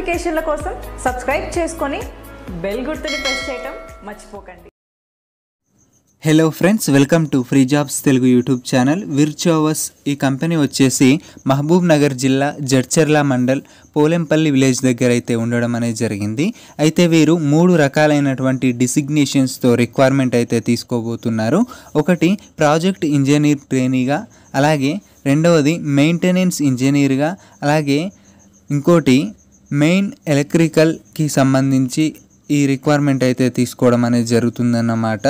నోటిఫికేషన్ల కోసం సబ్స్క్రైబ్ చేసుకొని బెల్ గుర్తుని ప్రెస్ చేయటం మర్చిపోకండి hello friends welcome to free jobs Telugu YouTube channel విర్చోవస్ ఈ కంపెనీ వచ్చేసి మహబూబ్ నగర్ జిల్లా జడ్చర్ల మండల్ పోలెంపల్లి విలేజ్ దగ్గర అయితే ఉండడం అనేది జరిగింది అయితే వీరు మూడు రకాలైనటువంటి డిసిగ్నేషన్స్తో రిక్వైర్మెంట్ అయితే తీసుకోబోతున్నారు ఒకటి ప్రాజెక్ట్ ఇంజనీర్ ట్రైనీగా అలాగే రెండవది మెయింటెనెన్స్ ఇంజనీర్గా అలాగే ఇంకోటి మెయిన్ ఎలక్ట్రికల్కి సంబంధించి ఈ రిక్వైర్మెంట్ అయితే తీసుకోవడం అనేది జరుగుతుందన్నమాట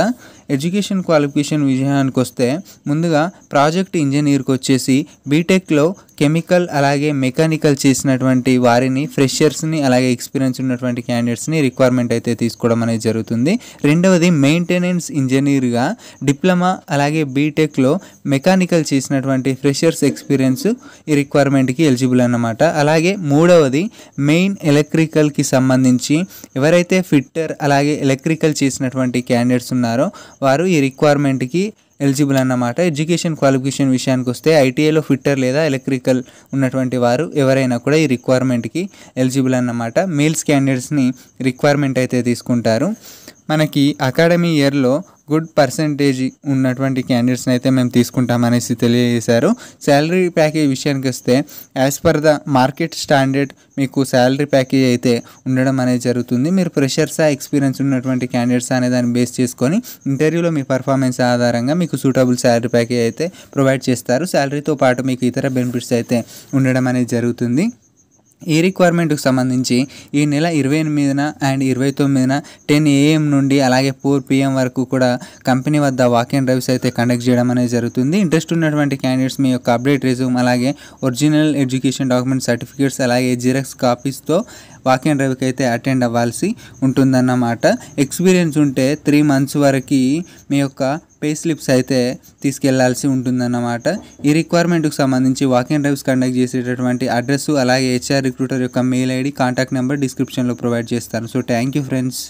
ఎడ్యుకేషన్ క్వాలిఫికేషన్ విషయానికి వస్తే ముందుగా ప్రాజెక్ట్ ఇంజనీర్కి వచ్చేసి బీటెక్లో కెమికల్ అలాగే మెకానికల్ చేసినటువంటి వారిని ఫ్రెషర్స్ని అలాగే ఎక్స్పీరియన్స్ ఉన్నటువంటి క్యాండిడేట్స్ని రిక్వైర్మెంట్ అయితే తీసుకోవడం అనేది జరుగుతుంది రెండవది మెయింటెనెన్స్ ఇంజనీర్గా డిప్లొమా అలాగే బీటెక్లో మెకానికల్ చేసినటువంటి ఫ్రెషర్స్ ఎక్స్పీరియన్స్ ఈ రిక్వైర్మెంట్కి ఎలిజిబుల్ అన్నమాట అలాగే మూడవది మెయిన్ ఎలక్ట్రికల్కి సంబంధించి ఎవరైతే ఫిట్టర్ అలాగే ఎలక్ట్రికల్ చేసినటువంటి క్యాండిడేట్స్ ఉన్నారో వారు ఈ రిక్వైర్మెంట్కి ఎలిజిబుల్ అన్నమాట ఎడ్యుకేషన్ క్వాలిఫికేషన్ విషయానికి వస్తే ఐటీఐలో ఫిట్టర్ లేదా ఎలక్ట్రికల్ ఉన్నటువంటి వారు ఎవరైనా కూడా ఈ రిక్వైర్మెంట్కి ఎలిజిబుల్ అన్నమాట మేల్స్ క్యాండిడేట్స్ని రిక్వైర్మెంట్ అయితే తీసుకుంటారు మనకి అకాడమీ ఇయర్లో గుడ్ పర్సంటేజ్ ఉన్నటువంటి క్యాండిడేట్స్ని అయితే మేము తీసుకుంటామనేసి తెలియజేశారు శాలరీ ప్యాకేజ్ విషయానికి వస్తే as per the market standard మీకు శాలరీ ప్యాకేజ్ అయితే ఉండడం అనేది జరుగుతుంది మీరు ప్రెషర్సా ఎక్స్పీరియన్స్ ఉన్నటువంటి క్యాండిడేట్స్ అనే దాన్ని బేస్ చేసుకొని ఇంటర్వ్యూలో మీ పర్ఫార్మెన్స్ ఆధారంగా మీకు సూటబుల్ శాలరీ ప్యాకేజ్ అయితే ప్రొవైడ్ చేస్తారు శాలరీతో పాటు మీకు ఇతర బెనిఫిట్స్ అయితే ఉండడం అనేది జరుగుతుంది ఈ రిక్వైర్మెంట్కి సంబంధించి ఈ నెల ఇరవై ఎనిమిదిన అండ్ ఇరవై తొమ్మిదిన టెన్ ఏఎం నుండి అలాగే ఫోర్ పిఎం వరకు కూడా కంపెనీ వద్ద వాక్ ఇన్ డ్రైవ్స్ అయితే కండక్ట్ చేయడం అనేది జరుగుతుంది ఇంట్రెస్ట్ ఉన్నటువంటి క్యాండిడేట్స్ మీ యొక్క అప్డేట్ రిజ్యూమ్ అలాగే ఒరిజినల్ ఎడ్యుకేషన్ డాక్యుమెంట్ సర్టిఫికేట్స్ అలాగే జిరాక్స్ కాపీస్తో వాక్ ఇన్ డ్రైవ్కి అయితే అటెండ్ అవ్వాల్సి ఉంటుందన్నమాట ఎక్స్పీరియన్స్ ఉంటే త్రీ మంత్స్ వరకు మీ యొక్క పే స్లిప్స్ అయితే తీసుకెళ్లాల్సి ఉంటుందన్నమాట ఈ రిక్వైర్మెంట్కు సంబంధించి వాకింగ్ డ్రైవ్స్ కండక్ట్ చేసేటటువంటి అడ్రస్ అలాగే హెచ్ఆర్ రిక్రూటర్ యొక్క మెయిల్ ఐడి కాంటాక్ట్ నెంబర్ డిస్క్రిప్షన్లో ప్రొవైడ్ చేస్తాను సో థ్యాంక్ యూ ఫ్రెండ్స్